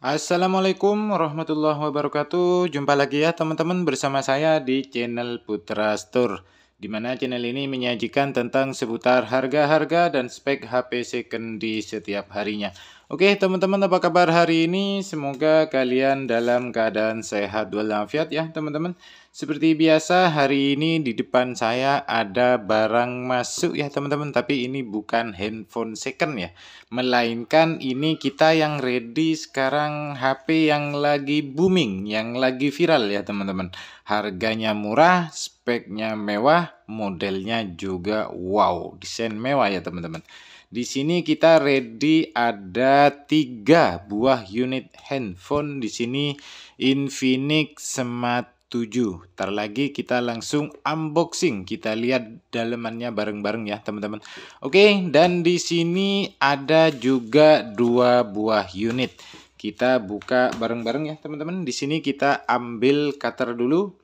Assalamualaikum warahmatullahi wabarakatuh. Jumpa lagi ya teman-teman bersama saya di channel Putra Store. Di mana channel ini menyajikan tentang seputar harga-harga dan spek HP second di setiap harinya. Oke teman-teman apa kabar hari ini? Semoga kalian dalam keadaan sehat walafiat ya teman-teman. Seperti biasa hari ini di depan saya ada barang masuk ya teman-teman. Tapi ini bukan handphone second ya. Melainkan ini kita yang ready sekarang HP yang lagi booming, yang lagi viral ya teman-teman. Harganya murah, speknya mewah, modelnya juga wow. Desain mewah ya teman-teman. Di sini kita ready ada tiga buah unit handphone. Di sini Infinix Smart 7. Ntar lagi kita langsung unboxing. Kita lihat dalemannya bareng-bareng ya, teman-teman. Oke, dan di sini ada juga dua buah unit. Kita buka bareng-bareng ya, teman-teman. Di sini kita ambil cutter dulu.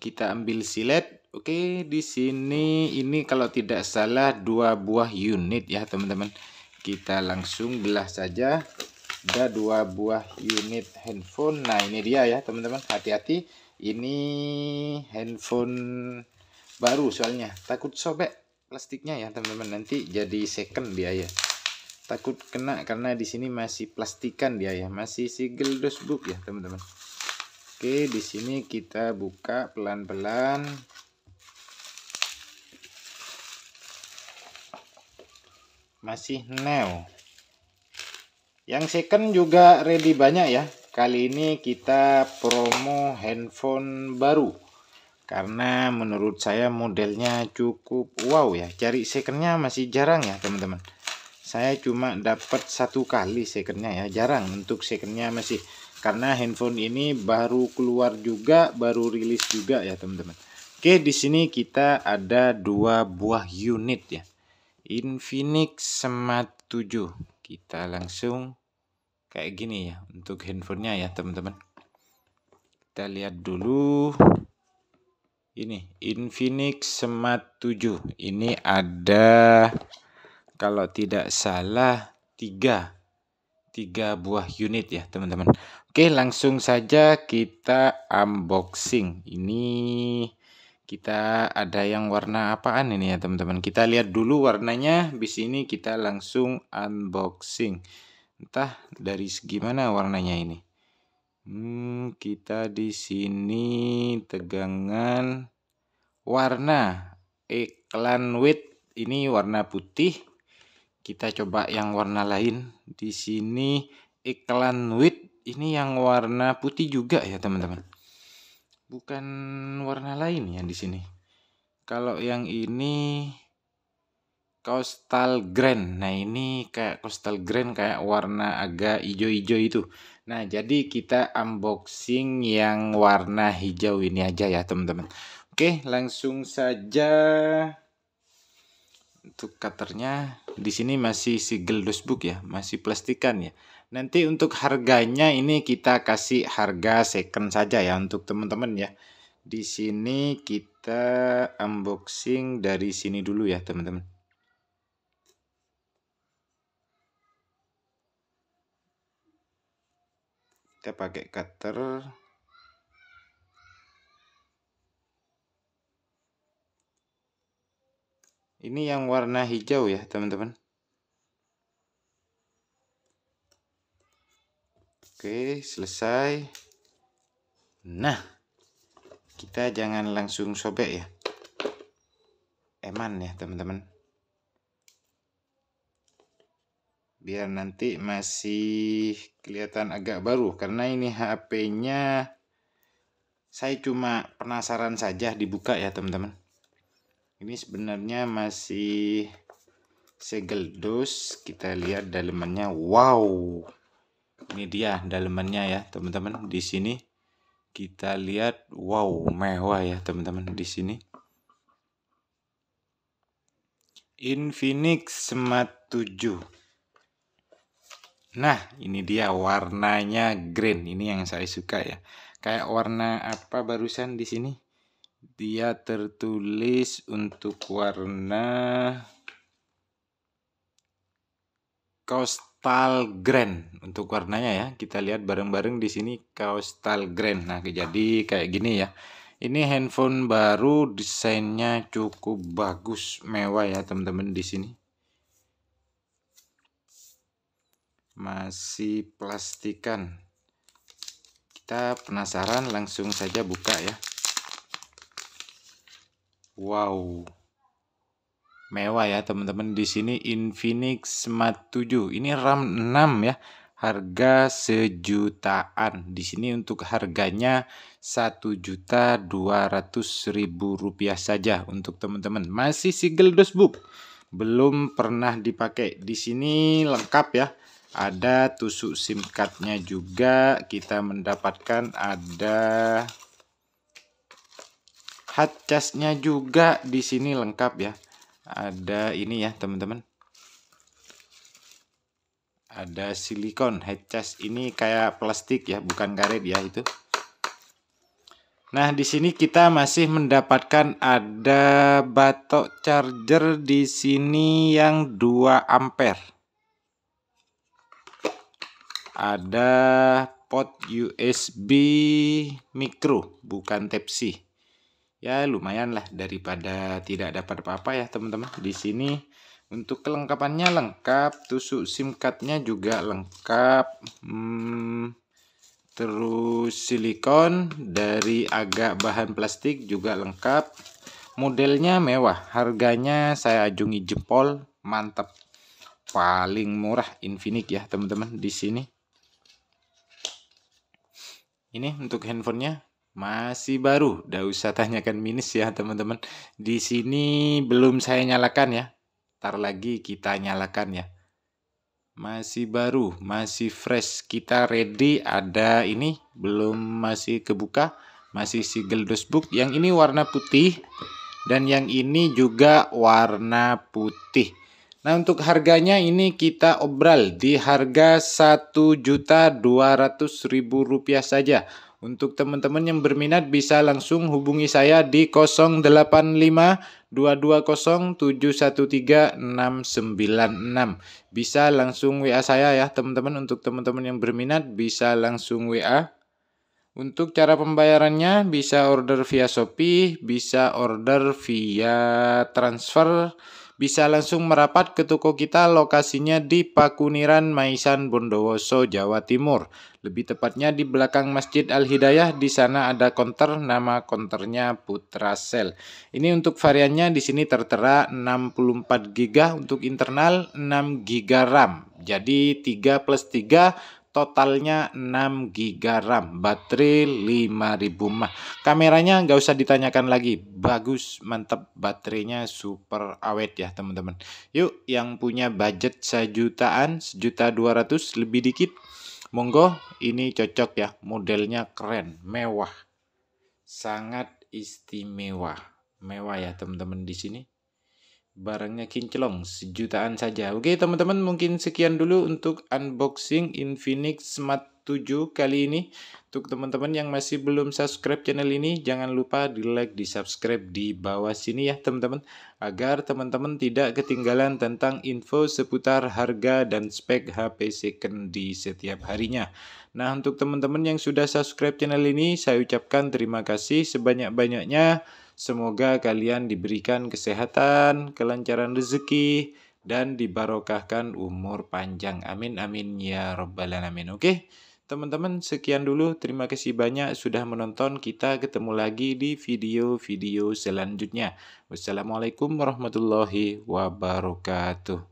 Kita ambil silet Oke, di sini ini kalau tidak salah dua buah unit ya, teman-teman. Kita langsung belah saja. Ada dua buah unit handphone. Nah, ini dia ya, teman-teman. Hati-hati. Ini handphone baru soalnya. Takut sobek plastiknya ya, teman-teman. Nanti jadi second dia ya. Takut kena karena di sini masih plastikan dia ya, masih single sigel book ya, teman-teman. Oke, di sini kita buka pelan-pelan masih neo yang second juga ready banyak ya kali ini kita promo handphone baru karena menurut saya modelnya cukup wow ya cari secondnya masih jarang ya teman-teman saya cuma dapat satu kali secondnya ya jarang untuk secondnya masih karena handphone ini baru keluar juga baru rilis juga ya teman-teman Oke di sini kita ada dua buah unit ya Infinix Smart 7 kita langsung kayak gini ya untuk handphonenya ya teman-teman kita lihat dulu ini Infinix Smart 7 ini ada kalau tidak salah tiga tiga buah unit ya teman-teman Oke langsung saja kita unboxing ini kita ada yang warna apaan ini ya teman-teman kita lihat dulu warnanya di sini kita langsung unboxing entah dari segi mana warnanya ini hmm, kita di sini tegangan warna iklan wit ini warna putih kita coba yang warna lain di sini iklan wit ini yang warna putih juga ya teman-teman bukan warna lain ya di sini. Kalau yang ini Coastal Grand. Nah, ini kayak Coastal Grand kayak warna agak hijau-hijau itu. Nah, jadi kita unboxing yang warna hijau ini aja ya, teman-teman. Oke, langsung saja untuk cutternya di sini masih sigel dosbook ya masih plastikan ya nanti untuk harganya ini kita kasih harga second saja ya untuk teman-teman ya di sini kita unboxing dari sini dulu ya teman-teman kita pakai cutter Ini yang warna hijau ya teman-teman. Oke selesai. Nah kita jangan langsung sobek ya. Eman ya teman-teman. Biar nanti masih kelihatan agak baru karena ini HP-nya saya cuma penasaran saja dibuka ya teman-teman ini sebenarnya masih segel dus kita lihat dalemannya wow ini dia dalemannya ya teman-teman di sini kita lihat wow mewah ya teman-teman di sini Infinix Smart 7 nah ini dia warnanya green ini yang saya suka ya kayak warna apa barusan di sini dia tertulis untuk warna Coastal Grand untuk warnanya ya. Kita lihat bareng-bareng di sini Coastal Grand. Nah, jadi kayak gini ya. Ini handphone baru, desainnya cukup bagus, mewah ya teman-teman di sini. Masih plastikan. Kita penasaran langsung saja buka ya. Wow. Mewah ya teman-teman di sini Infinix Smart 7. Ini RAM 6 ya. Harga sejutaan. Di sini untuk harganya ribu rupiah saja untuk teman-teman. Masih single dose book. Belum pernah dipakai. Di sini lengkap ya ada tusuk SIM cardnya juga kita mendapatkan ada hard charge juga di sini lengkap ya. Ada ini ya, teman-teman. Ada silikon head charge ini kayak plastik ya, bukan karet ya itu. Nah, di sini kita masih mendapatkan ada batok charger di sini yang 2 ampere. Ada pot USB micro, bukan Type-C ya lumayan lah daripada tidak dapat apa-apa ya teman-teman di sini untuk kelengkapannya lengkap tusuk SIM cardnya juga lengkap hmm, terus silikon dari agak bahan plastik juga lengkap modelnya mewah harganya saya ajungi jempol mantap paling murah Infinix ya teman-teman di sini ini untuk handphonenya masih baru, tidak usah tanyakan minus ya teman-teman. Di sini belum saya nyalakan ya. Ntar lagi kita nyalakan ya. Masih baru, masih fresh. Kita ready, ada ini belum masih kebuka. Masih sigil book. Yang ini warna putih. Dan yang ini juga warna putih. Nah untuk harganya ini kita obral di harga rp rupiah saja untuk teman-teman yang berminat bisa langsung hubungi saya di 085220713696. Bisa langsung WA saya ya teman-teman. Untuk teman-teman yang berminat bisa langsung WA. Untuk cara pembayarannya bisa order via Shopee, bisa order via transfer bisa langsung merapat ke toko kita lokasinya di Pakuniran Maisan Bondowoso Jawa Timur lebih tepatnya di belakang Masjid Al Hidayah di sana ada konter nama konternya Putra Cell ini untuk variannya di sini tertera 64 GB untuk internal 6 GB RAM jadi 3 plus 3 totalnya 6 GB RAM, baterai 5000 mah. Kameranya nggak usah ditanyakan lagi, bagus, mantep, baterainya super awet ya teman-teman. Yuk, yang punya budget sejutaan, sejuta 200 lebih dikit, monggo, ini cocok ya, modelnya keren, mewah, sangat istimewa, mewah ya teman-teman di sini barangnya kinclong sejutaan saja. Oke teman-teman mungkin sekian dulu untuk unboxing Infinix Smart 7 kali ini. Untuk teman-teman yang masih belum subscribe channel ini jangan lupa di like, di subscribe di bawah sini ya teman-teman. Agar teman-teman tidak ketinggalan tentang info seputar harga dan spek HP second di setiap harinya. Nah untuk teman-teman yang sudah subscribe channel ini saya ucapkan terima kasih sebanyak-banyaknya. Semoga kalian diberikan kesehatan, kelancaran rezeki, dan dibarokahkan umur panjang. Amin, amin, ya robbal alamin. Oke, teman-teman sekian dulu. Terima kasih banyak sudah menonton. Kita ketemu lagi di video-video selanjutnya. Wassalamualaikum warahmatullahi wabarakatuh.